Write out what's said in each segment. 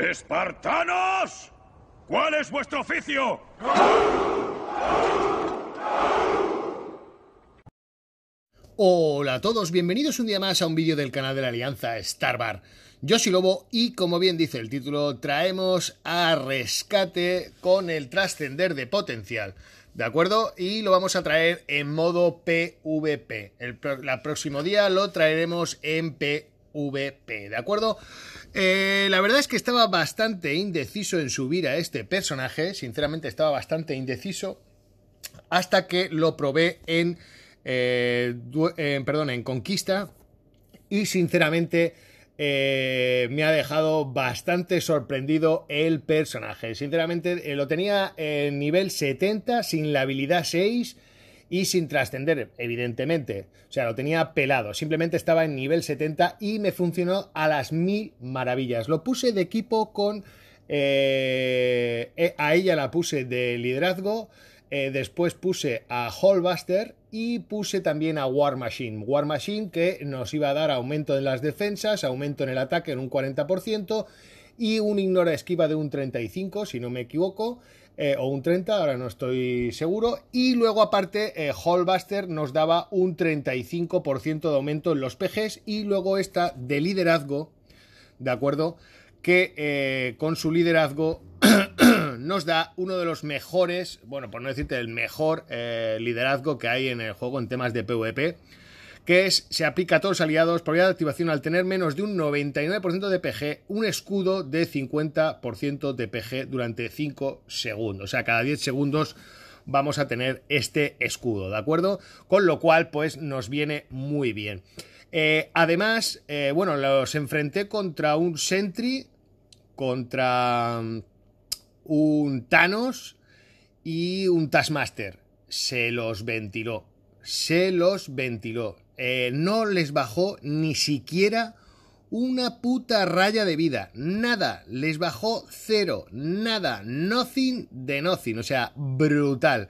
¡Espartanos! ¿Cuál es vuestro oficio? Hola a todos, bienvenidos un día más a un vídeo del canal de la Alianza Starbar. Yo soy Lobo y como bien dice el título, traemos a rescate con el trascender de potencial. ¿De acuerdo? Y lo vamos a traer en modo PvP. El, próximo día lo traeremos en PvP. VP, ¿de acuerdo? Eh, la verdad es que estaba bastante indeciso en subir a este personaje, sinceramente estaba bastante indeciso, hasta que lo probé en, eh, en perdón, en Conquista y sinceramente... Eh, me ha dejado bastante sorprendido el personaje. Sinceramente, lo tenía en nivel 70 sin la habilidad 6 y sin trascender, evidentemente. O sea, lo tenía pelado. Simplemente estaba en nivel 70 y me funcionó a las mil maravillas. Lo puse de equipo con... Eh, eh, a ella la puse de liderazgo. Eh, después puse a Hallbuster y puse también a War Machine. War Machine que nos iba a dar aumento en las defensas, aumento en el ataque en un 40% y un ignora esquiva de un 35%, si no me equivoco. Eh, o un 30, ahora no estoy seguro. Y luego aparte, eh, Hallbuster nos daba un 35% de aumento en los PGs y luego esta de liderazgo, ¿de acuerdo? Que eh, con su liderazgo nos da uno de los mejores, bueno, por no decirte el mejor liderazgo que hay en el juego en temas de PvP que es, se aplica a todos los aliados, probabilidad de activación al tener menos de un 99% de PG, un escudo de 50% de PG durante 5 segundos. O sea, cada 10 segundos vamos a tener este escudo, ¿de acuerdo? Con lo cual, pues nos viene muy bien. Eh, además, eh, bueno, los enfrenté contra un Sentry, contra mm, un Thanos y un Taskmaster. Se los ventiló. Se los ventiló eh, no les bajó ni siquiera una puta raya de vida. Nada. Les bajó cero. Nada. Nothing de nothing. O sea, brutal.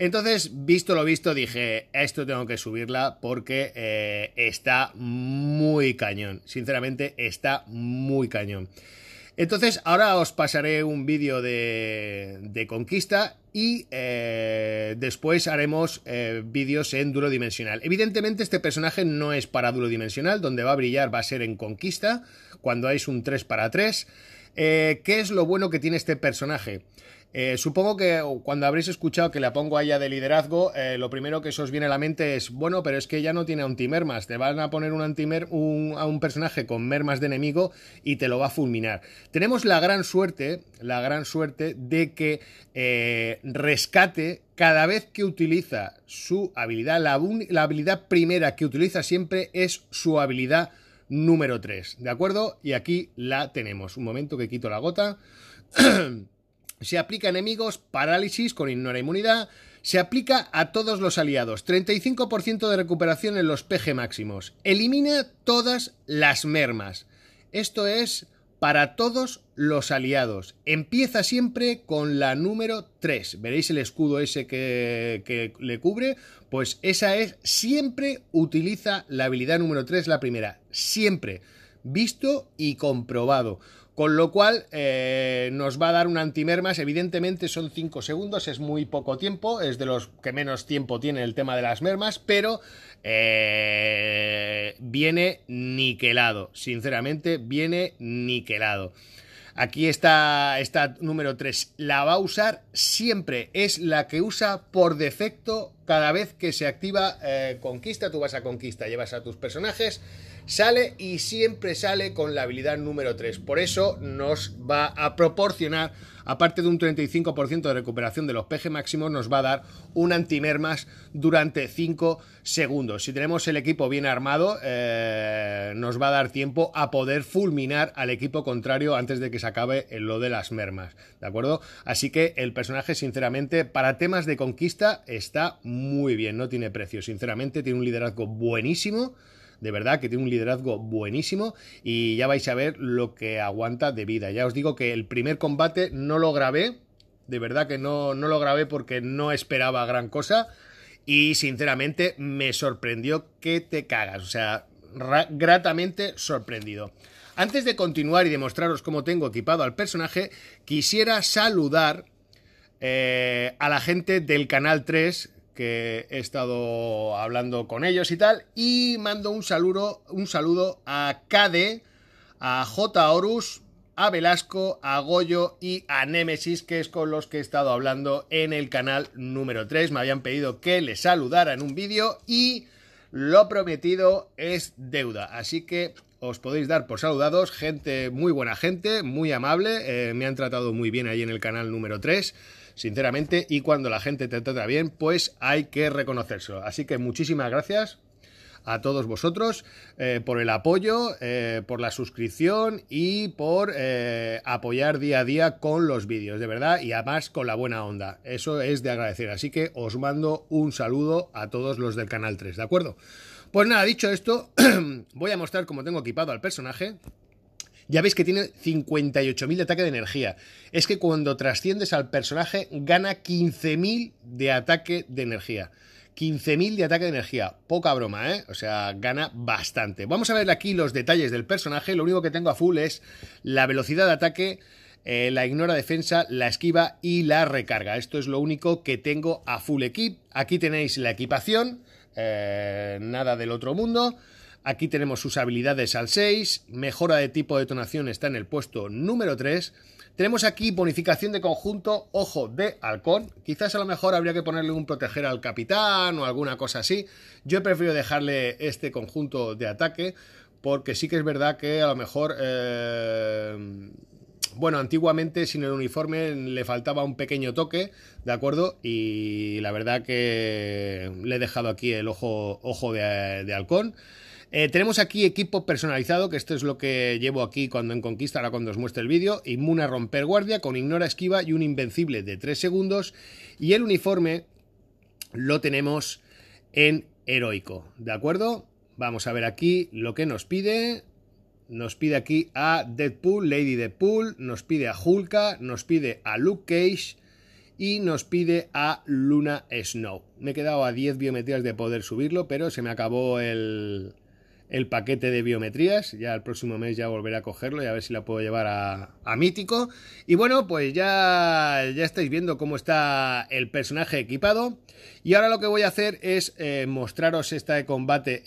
Entonces, visto lo visto, dije, esto tengo que subirla porque eh, está muy cañón. Sinceramente, está muy cañón. Entonces, ahora os pasaré un vídeo de, de conquista y eh, después haremos eh, vídeos en duro dimensional. Evidentemente, este personaje no es para duro dimensional, donde va a brillar va a ser en conquista, cuando hay un 3 para 3. Eh, ¿Qué es lo bueno que tiene este personaje? Eh, supongo que cuando habréis escuchado que la pongo a ella de liderazgo, eh, lo primero que se os viene a la mente es, bueno, pero es que ya no tiene antimermas, te van a poner un antimer a un personaje con mermas de enemigo y te lo va a fulminar. Tenemos la gran suerte, la gran suerte de que eh, rescate cada vez que utiliza su habilidad, la, la habilidad primera que utiliza siempre es su habilidad número 3, ¿de acuerdo? Y aquí la tenemos. Un momento que quito la gota. Se aplica a enemigos, parálisis con inmunidad. Se aplica a todos los aliados. 35% de recuperación en los PG máximos. Elimina todas las mermas. Esto es para todos los aliados. Empieza siempre con la número 3. Veréis el escudo ese que, que, le cubre. Pues esa es, siempre utiliza la habilidad número 3, la primera. Siempre. Visto y comprobado. Con lo cual eh, nos va a dar un antimermas, evidentemente son 5 segundos, es muy poco tiempo, es de los que menos tiempo tiene el tema de las mermas, pero eh, viene niquelado, sinceramente viene niquelado. Aquí está, esta número 3. La va a usar siempre. Es la que usa por defecto cada vez que se activa eh, Conquista. Tú vas a Conquista, llevas a tus personajes sale y siempre sale con la habilidad número 3. Por eso nos va a proporcionar, aparte de un 35% de recuperación de los PG máximos, nos va a dar un antimermas durante 5 segundos. Si tenemos el equipo bien armado, eh, nos va a dar tiempo a poder fulminar al equipo contrario antes de que se acabe lo de las mermas. ¿De acuerdo? Así que el personaje, sinceramente, para temas de conquista está muy bien, no tiene precio. Sinceramente, tiene un liderazgo buenísimo de verdad que tiene un liderazgo buenísimo y ya vais a ver lo que aguanta de vida. Ya os digo que el primer combate no lo grabé, de verdad que no, no lo grabé porque no esperaba gran cosa y sinceramente me sorprendió que te cagas, o sea, gratamente sorprendido. Antes de continuar y demostraros cómo tengo equipado al personaje, quisiera saludar eh, a la gente del canal 3 que he estado hablando con ellos y tal. Y mando un saludo, un saludo a Cade, a J. Horus, a Velasco, a Goyo y a Nemesis, que es con los que he estado hablando en el canal número 3. Me habían pedido que les saludara en un vídeo y lo prometido es deuda. Así que os podéis dar por saludados. Gente, muy buena gente, muy amable. Eh, me han tratado muy bien ahí en el canal número 3 sinceramente, y cuando la gente te trata bien, pues hay que reconocérselo. Así que muchísimas gracias a todos vosotros eh, por el apoyo, eh, por la suscripción y por eh, apoyar día a día con los vídeos, de verdad, y además con la buena onda. Eso es de agradecer. Así que os mando un saludo a todos los del Canal 3, ¿de acuerdo? Pues nada, dicho esto, voy a mostrar cómo tengo equipado al personaje. Ya veis que tiene 58.000 de ataque de energía. Es que cuando trasciendes al personaje gana 15.000 de ataque de energía. 15.000 de ataque de energía. Poca broma, ¿eh? O sea, gana bastante. Vamos a ver aquí los detalles del personaje. Lo único que tengo a full es la velocidad de ataque, eh, la ignora defensa, la esquiva y la recarga. Esto es lo único que tengo a full equip. Aquí tenéis la equipación. Eh, nada del otro mundo. Aquí tenemos sus habilidades al 6, mejora de tipo de detonación está en el puesto número 3. Tenemos aquí bonificación de conjunto, ojo, de halcón. Quizás a lo mejor habría que ponerle un proteger al capitán o alguna cosa así. Yo prefiero dejarle este conjunto de ataque porque sí que es verdad que a lo mejor... Eh, bueno, antiguamente sin el uniforme le faltaba un pequeño toque, ¿de acuerdo? Y la verdad que le he dejado aquí el ojo, ojo de halcón. Eh, tenemos aquí equipo personalizado, que esto es lo que llevo aquí cuando en Conquista, ahora cuando os muestre el vídeo. Inmune a romper guardia, con ignora esquiva y un invencible de 3 segundos. Y el uniforme lo tenemos en heroico, ¿de acuerdo? Vamos a ver aquí lo que nos pide. Nos pide aquí a Deadpool, Lady Deadpool, nos pide a Hulka, nos pide a Luke Cage y nos pide a Luna Snow. Me he quedado a 10 biometrías de poder subirlo, pero se me acabó el, el paquete de biometrías. Ya el próximo mes ya volveré a cogerlo y a ver si la puedo llevar a, Mítico. Y bueno, pues ya, ya estáis viendo cómo está el personaje equipado. Y ahora lo que voy a hacer es eh, mostraros esta de combate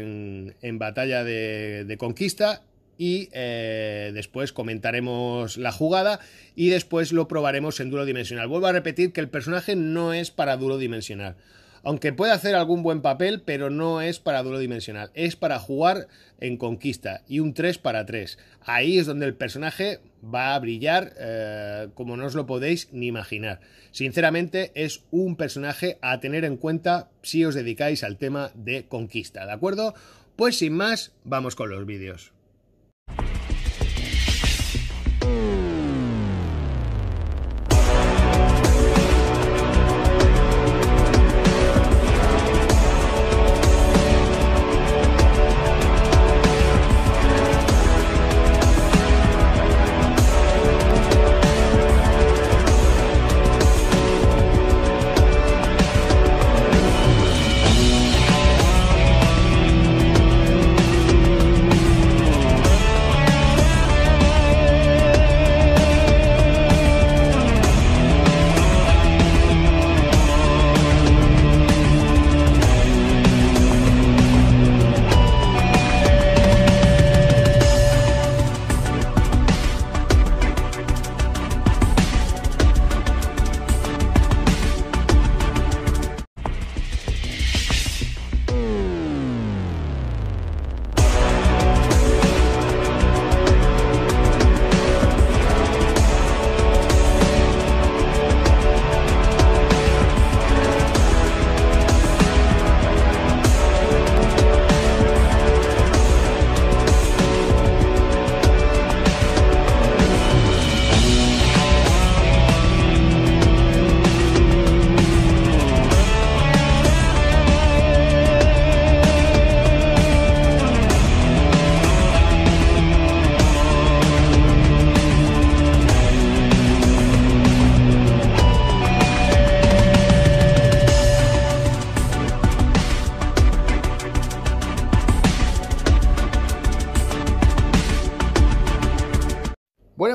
en, batalla de, conquista y eh, después comentaremos la jugada y después lo probaremos en duro dimensional. Vuelvo a repetir que el personaje no es para duro dimensional aunque puede hacer algún buen papel, pero no es para duelo dimensional, es para jugar en conquista y un 3 para 3. Ahí es donde el personaje va a brillar eh, como no os lo podéis ni imaginar. Sinceramente es un personaje a tener en cuenta si os dedicáis al tema de conquista, ¿de acuerdo? Pues sin más, vamos con los vídeos.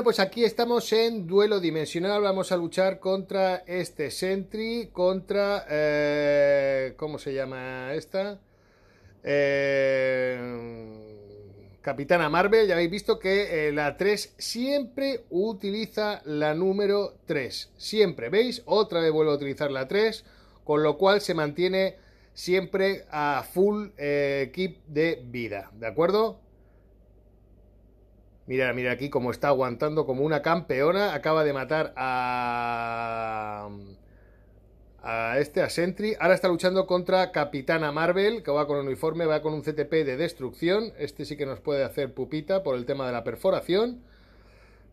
pues aquí estamos en duelo dimensional. Vamos a luchar contra este Sentry, contra... Eh, ¿Cómo se llama esta? Eh, Capitana Marvel. Ya habéis visto que eh, la 3 siempre utiliza la número 3. Siempre, ¿veis? Otra vez vuelvo a utilizar la 3, con lo cual se mantiene siempre a full equip de vida. ¿De acuerdo? Mira, mira aquí cómo está aguantando como una campeona. Acaba de matar a... A este, a Sentry. Ahora está luchando contra Capitana Marvel, que va con un uniforme, va con un CTP de destrucción. Este sí que nos puede hacer pupita por el tema de la perforación.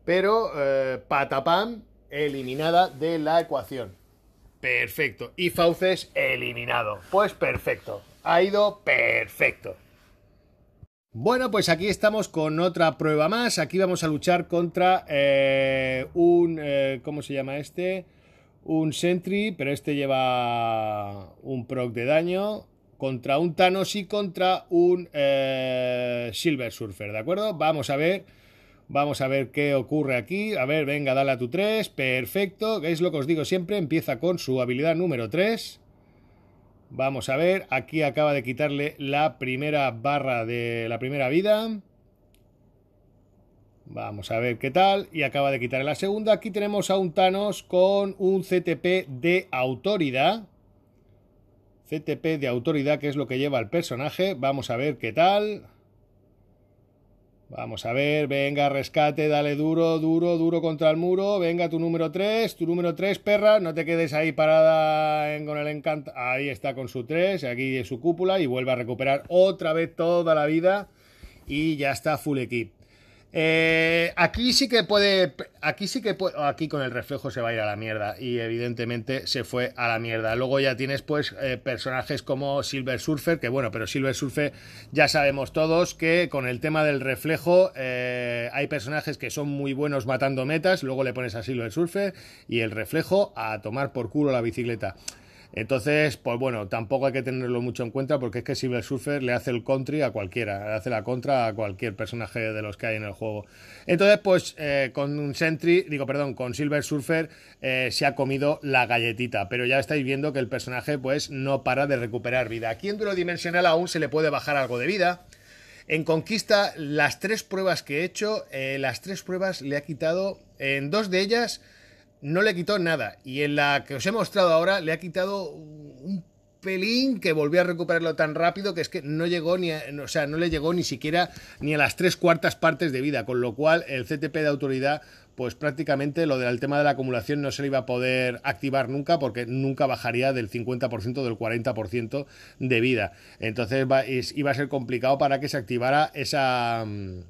Pero eh, Patapam eliminada de la ecuación. Perfecto. Y Fauces eliminado. Pues perfecto. Ha ido perfecto. Bueno, pues aquí estamos con otra prueba más. Aquí vamos a luchar contra eh, un... Eh, ¿Cómo se llama este? Un Sentry, pero este lleva un proc de daño. Contra un Thanos y contra un eh, Silver Surfer, ¿de acuerdo? Vamos a ver. Vamos a ver qué ocurre aquí. A ver, venga, dale a tu 3. Perfecto. Es lo que os digo siempre. Empieza con su habilidad número 3. Vamos a ver, aquí acaba de quitarle la primera barra de la primera vida. Vamos a ver qué tal. Y acaba de quitarle la segunda. Aquí tenemos a un Thanos con un CTP de autoridad. CTP de autoridad, que es lo que lleva el personaje. Vamos a ver qué tal. Vamos a ver, venga, rescate, dale duro, duro, duro contra el muro. Venga, tu número 3, tu número 3, perra. No te quedes ahí parada con el encanto. Ahí está con su 3, aquí su cúpula y vuelve a recuperar otra vez toda la vida. Y ya está full equip. Eh, aquí sí que puede. Aquí sí que puede. Aquí con el reflejo se va a ir a la mierda. Y evidentemente se fue a la mierda. Luego ya tienes, pues, eh, personajes como Silver Surfer. Que bueno, pero Silver Surfer ya sabemos todos que con el tema del reflejo eh, hay personajes que son muy buenos matando metas. Luego le pones a Silver Surfer y el reflejo a tomar por culo la bicicleta. Entonces, pues bueno, tampoco hay que tenerlo mucho en cuenta porque es que Silver Surfer le hace el country a cualquiera, le hace la contra a cualquier personaje de los que hay en el juego. Entonces, pues eh, con Sentry, digo, perdón, con Silver Surfer eh, se ha comido la galletita, pero ya estáis viendo que el personaje pues no para de recuperar vida. Aquí en duro Dimensional aún se le puede bajar algo de vida. En Conquista, las tres pruebas que he hecho, eh, las tres pruebas le ha quitado, en dos de ellas no le quitó nada. Y en la que os he mostrado ahora le ha quitado un pelín que volvió a recuperarlo tan rápido que es que no llegó ni o sea, no le llegó ni siquiera ni a las tres cuartas partes de vida, con lo cual el CTP de autoridad pues prácticamente lo del tema de la acumulación no se le iba a poder activar nunca porque nunca bajaría del 50% del 40% de vida. Entonces iba a ser complicado para que se activara esa mm,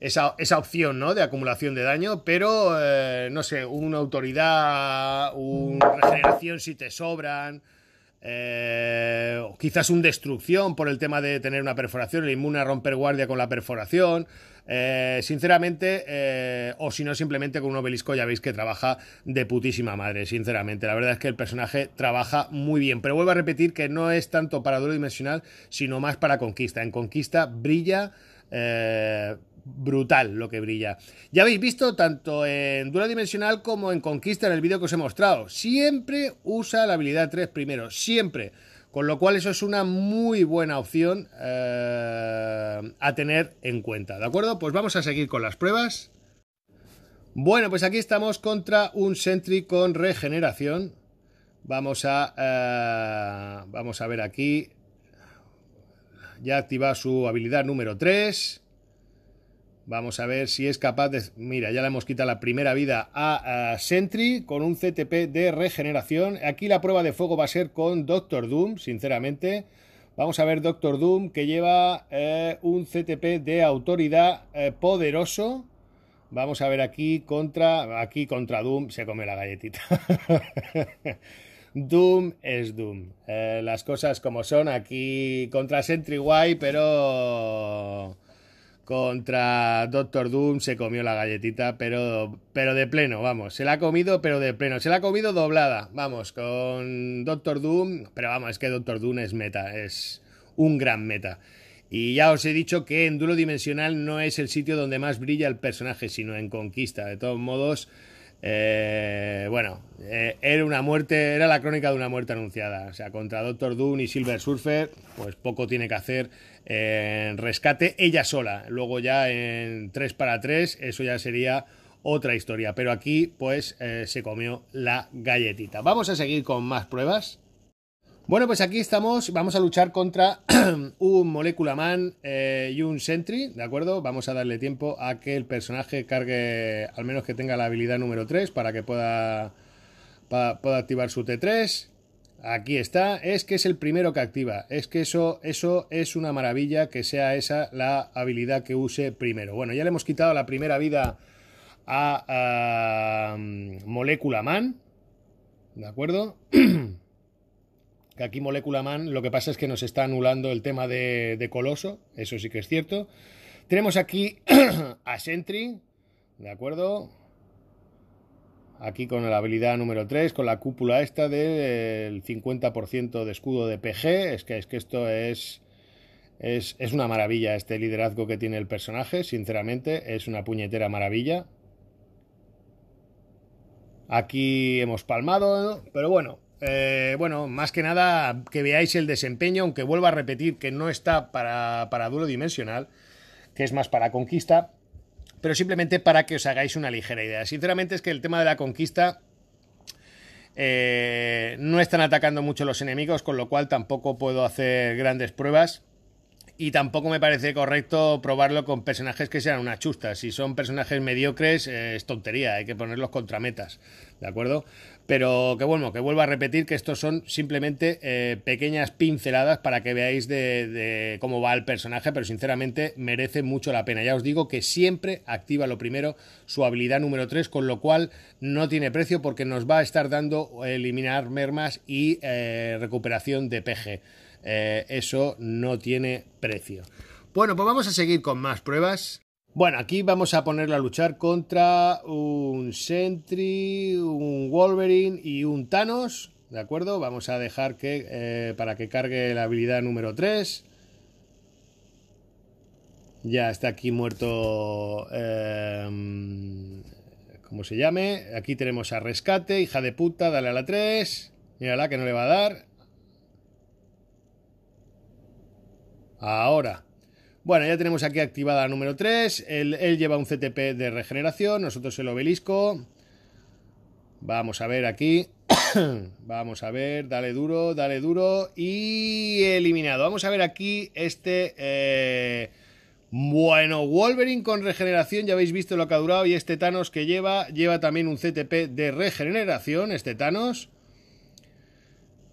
esa, opción ¿no? de acumulación de daño, pero eh, no sé, una autoridad, una regeneración si te sobran, eh, quizás un destrucción por el tema de tener una perforación, el inmune a romper guardia con la perforación. Eh, sinceramente, o si no, simplemente con un obelisco ya veis que trabaja de putísima madre, sinceramente. La verdad es que el personaje trabaja muy bien, pero vuelvo a repetir que no es tanto para duelo dimensional, sino más para conquista. En conquista brilla. Eh, brutal lo que brilla. Ya habéis visto tanto en Dura Dimensional como en Conquista en el vídeo que os he mostrado. Siempre usa la habilidad 3 primero, siempre. Con lo cual eso es una muy buena opción eh, a tener en cuenta. ¿De acuerdo? Pues vamos a seguir con las pruebas. Bueno, pues aquí estamos contra un Sentry con regeneración. Vamos a, eh, vamos a ver aquí. Ya activa su habilidad número 3. Vamos a ver si es capaz de... Mira, ya le hemos quitado la primera vida a, Sentry con un CTP de regeneración. Aquí la prueba de fuego va a ser con Doctor Doom, sinceramente. Vamos a ver Doctor Doom que lleva eh, un CTP de autoridad eh, poderoso. Vamos a ver aquí contra... Aquí contra Doom se come la galletita. Doom es Doom. Eh, las cosas como son aquí contra Sentry Guay, pero contra Doctor Doom se comió la galletita, pero, pero de pleno, vamos. Se la ha comido, pero de pleno. Se la ha comido doblada, vamos, con Doctor Doom. Pero vamos, es que Doctor Doom es meta, es un gran meta. Y ya os he dicho que en duro Dimensional no es el sitio donde más brilla el personaje, sino en Conquista. De todos modos, eh, bueno, eh, era una muerte, era la crónica de una muerte anunciada. O sea, contra Doctor Doom y Silver Surfer, pues poco tiene que hacer en rescate ella sola. Luego ya en 3 para 3, eso ya sería otra historia. Pero aquí, pues, eh, se comió la galletita. Vamos a seguir con más pruebas. Bueno, pues aquí estamos, vamos a luchar contra un Molecula Man eh, y un Sentry, ¿de acuerdo? Vamos a darle tiempo a que el personaje cargue, al menos que tenga la habilidad número 3 para que pueda, pueda activar su T3. Aquí está, es que es el primero que activa, es que eso, eso es una maravilla que sea esa la habilidad que use primero. Bueno, ya le hemos quitado la primera vida a, a mm, Molecula Man, ¿de acuerdo? que aquí Molecula Man lo que pasa es que nos está anulando el tema de, de Coloso, eso sí que es cierto. Tenemos aquí a Sentry, ¿de acuerdo? Aquí con la habilidad número 3, con la cúpula esta del 50% de escudo de PG, es que, es que esto es, es una maravilla, este liderazgo que tiene el personaje, sinceramente, es una puñetera maravilla. Aquí hemos palmado, pero bueno, eh, bueno, más que nada que veáis el desempeño, aunque vuelva a repetir que no está para, para dimensional, que es más para conquista, pero simplemente para que os hagáis una ligera idea. Sinceramente es que el tema de la conquista eh, no están atacando mucho los enemigos, con lo cual tampoco puedo hacer grandes pruebas y tampoco me parece correcto probarlo con personajes que sean una chusta. Si son personajes mediocres, eh, es tontería, hay que ponerlos contra metas, ¿de acuerdo? Pero que bueno, que vuelvo a repetir que estos son simplemente eh, pequeñas pinceladas para que veáis de, cómo va el personaje, pero sinceramente merece mucho la pena. Ya os digo que siempre activa lo primero su habilidad número 3, con lo cual no tiene precio porque nos va a estar dando eliminar mermas y eh, recuperación de peje. Eh, eso no tiene precio. Bueno, pues vamos a seguir con más pruebas. Bueno, aquí vamos a ponerla a luchar contra un Sentry, un Wolverine y un Thanos. ¿De acuerdo? Vamos a dejar que eh, para que cargue la habilidad número 3. Ya está aquí muerto. Em, ¿Cómo se llame? Aquí tenemos a Rescate, hija de puta, dale a la 3. Mírala que no le va a dar. Ahora. Bueno, ya tenemos aquí activada la número 3. Él, lleva un CTP de regeneración, nosotros el obelisco. Vamos a ver aquí. Vamos a ver, dale duro, dale duro y eliminado. Vamos a ver aquí este... Eh, bueno, Wolverine con regeneración, ya habéis visto lo que ha durado y este Thanos que lleva, lleva también un CTP de regeneración, este Thanos.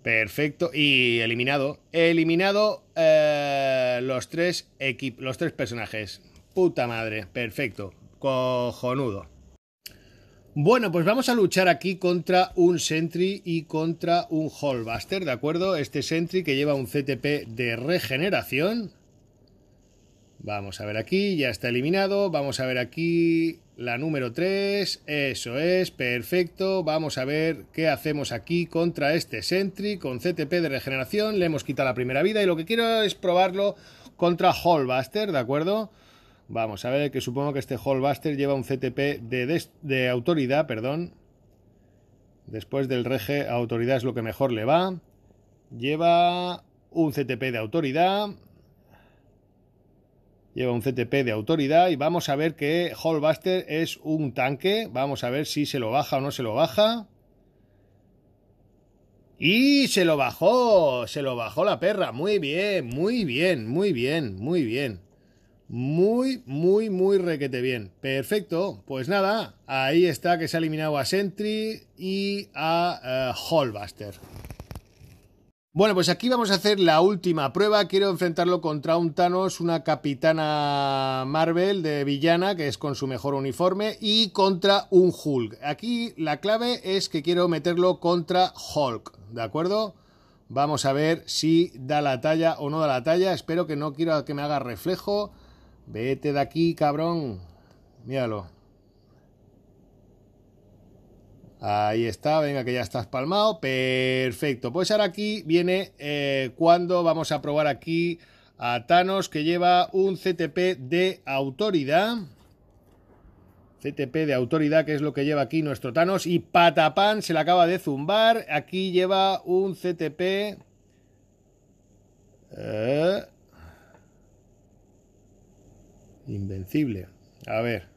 Perfecto. Y eliminado. Eliminado eh, los, tres los tres personajes. Puta madre. Perfecto. Cojonudo. Bueno, pues vamos a luchar aquí contra un Sentry y contra un Hallbuster, ¿de acuerdo? Este Sentry que lleva un CTP de regeneración. Vamos a ver aquí, ya está eliminado. Vamos a ver aquí la número 3. Eso es, perfecto. Vamos a ver qué hacemos aquí contra este Sentry con CTP de regeneración. Le hemos quitado la primera vida y lo que quiero es probarlo contra Hallbuster, ¿de acuerdo? Vamos a ver, que supongo que este Hallbuster lleva un CTP de, de autoridad, perdón. Después del rege, autoridad es lo que mejor le va. Lleva un CTP de autoridad. Lleva un CTP de autoridad y vamos a ver que Hallbuster es un tanque. Vamos a ver si se lo baja o no se lo baja. Y se lo bajó, se lo bajó la perra. Muy bien, muy bien, muy bien, muy bien. Muy, muy, muy requete bien. Perfecto. Pues nada, ahí está que se ha eliminado a Sentry y a eh, Hallbuster. Bueno, pues aquí vamos a hacer la última prueba. Quiero enfrentarlo contra un Thanos, una capitana Marvel de villana, que es con su mejor uniforme, y contra un Hulk. Aquí la clave es que quiero meterlo contra Hulk, ¿de acuerdo? Vamos a ver si da la talla o no da la talla. Espero que no quiero que me haga reflejo. Vete de aquí, cabrón. Míralo. Ahí está, venga que ya estás palmado. Perfecto. Pues ahora aquí viene eh, cuando vamos a probar aquí a Thanos que lleva un CTP de autoridad. CTP de autoridad, que es lo que lleva aquí nuestro Thanos. Y Patapán se le acaba de zumbar. Aquí lleva un CTP... Eh. Invencible. A ver.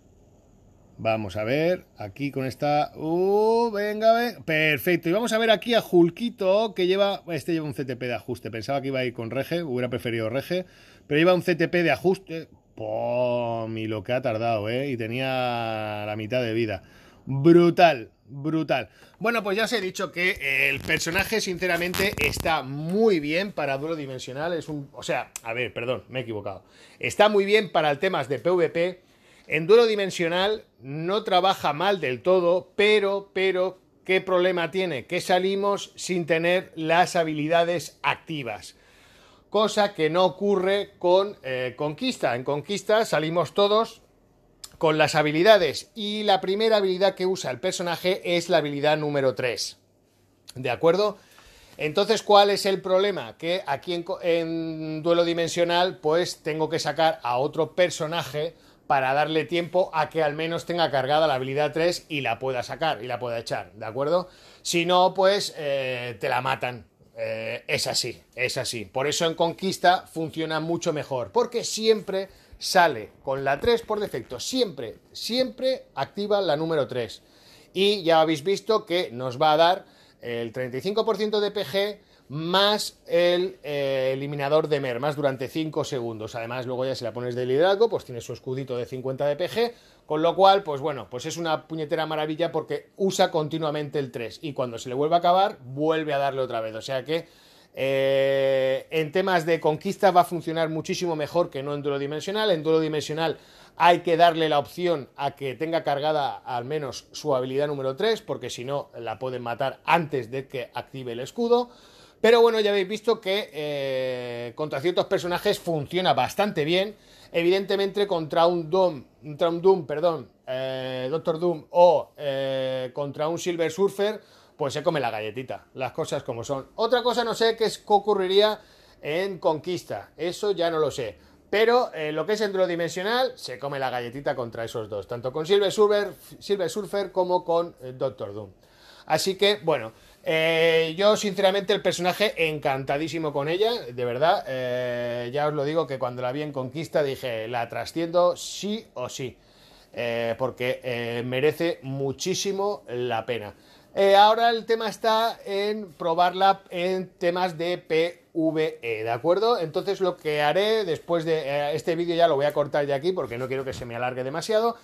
Vamos a ver, aquí con esta... ¡Uh! Venga, venga. Perfecto. Y vamos a ver aquí a Julquito, que lleva... Este lleva un CTP de ajuste. Pensaba que iba a ir con Rege, hubiera preferido Rege. Pero lleva un CTP de ajuste. ¡Pum! Y lo que ha tardado, ¿eh? Y tenía la mitad de vida. Brutal, brutal. Bueno, pues ya os he dicho que el personaje, sinceramente, está muy bien para duro dimensional. Es un... O sea, a ver, perdón, me he equivocado. Está muy bien para el temas de PvP en duelo dimensional no trabaja mal del todo, pero, pero, ¿qué problema tiene? Que salimos sin tener las habilidades activas. Cosa que no ocurre con eh, Conquista. En Conquista salimos todos con las habilidades y la primera habilidad que usa el personaje es la habilidad número 3. ¿De acuerdo? Entonces, ¿cuál es el problema? Que aquí en duelo dimensional pues tengo que sacar a otro personaje para darle tiempo a que al menos tenga cargada la habilidad 3 y la pueda sacar y la pueda echar, ¿de acuerdo? Si no, pues eh, te la matan. Eh, es así, es así. Por eso en Conquista funciona mucho mejor, porque siempre sale con la 3 por defecto, siempre, siempre activa la número 3. Y ya habéis visto que nos va a dar el 35% de PG, más el eh, eliminador de mer más durante 5 segundos. Además, luego ya si la pones de liderazgo, pues tiene su escudito de 50 de PG, con lo cual, pues bueno, pues es una puñetera maravilla porque usa continuamente el 3 y cuando se le vuelve a acabar, vuelve a darle otra vez. O sea que eh, en temas de conquista va a funcionar muchísimo mejor que no en duelo dimensional. En duelo dimensional hay que darle la opción a que tenga cargada al menos su habilidad número 3, porque si no la pueden matar antes de que active el escudo. Pero bueno, ya habéis visto que eh, contra ciertos personajes funciona bastante bien. Evidentemente contra un Doom, perdón, eh, Doctor Doom o eh, contra un Silver Surfer, pues se come la galletita, las cosas como son. Otra cosa no sé qué ocurriría en Conquista, eso ya no lo sé. Pero lo que es endrodimensional, se come la galletita contra esos dos, tanto con Silver Surfer, Silver Surfer como con Doctor Doom. Así que, bueno, eh, yo, sinceramente, el personaje encantadísimo con ella, de verdad. Eh, ya os lo digo que cuando la vi en Conquista dije, la trasciendo sí o sí, eh, porque merece muchísimo la pena. ahora el tema está en probarla en temas de PVE, ¿de acuerdo? Entonces lo que haré después de este vídeo ya lo voy a cortar de aquí porque no quiero que se me alargue demasiado.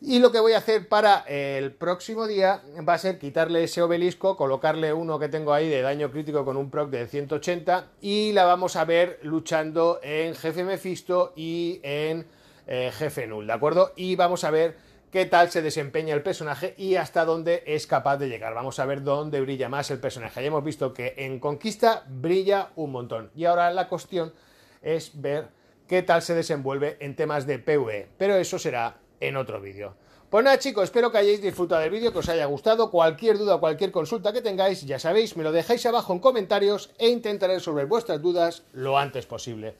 Y lo que voy a hacer para el próximo día va a ser quitarle ese obelisco, colocarle uno que tengo ahí de daño crítico con un proc de 180 y la vamos a ver luchando en jefe Mephisto y en eh, jefe Null, ¿de acuerdo? Y vamos a ver qué tal se desempeña el personaje y hasta dónde es capaz de llegar. Vamos a ver dónde brilla más el personaje. Ya hemos visto que en Conquista brilla un montón. Y ahora la cuestión es ver qué tal se desenvuelve en temas de PvE. Pero eso será en otro vídeo. Pues nada chicos, espero que hayáis disfrutado del vídeo, que os haya gustado. Cualquier duda o cualquier consulta que tengáis, ya sabéis, me lo dejáis abajo en comentarios e intentaré resolver vuestras dudas lo antes posible.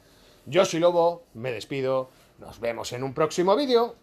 Yo soy Lobo, me despido, nos vemos en un próximo vídeo.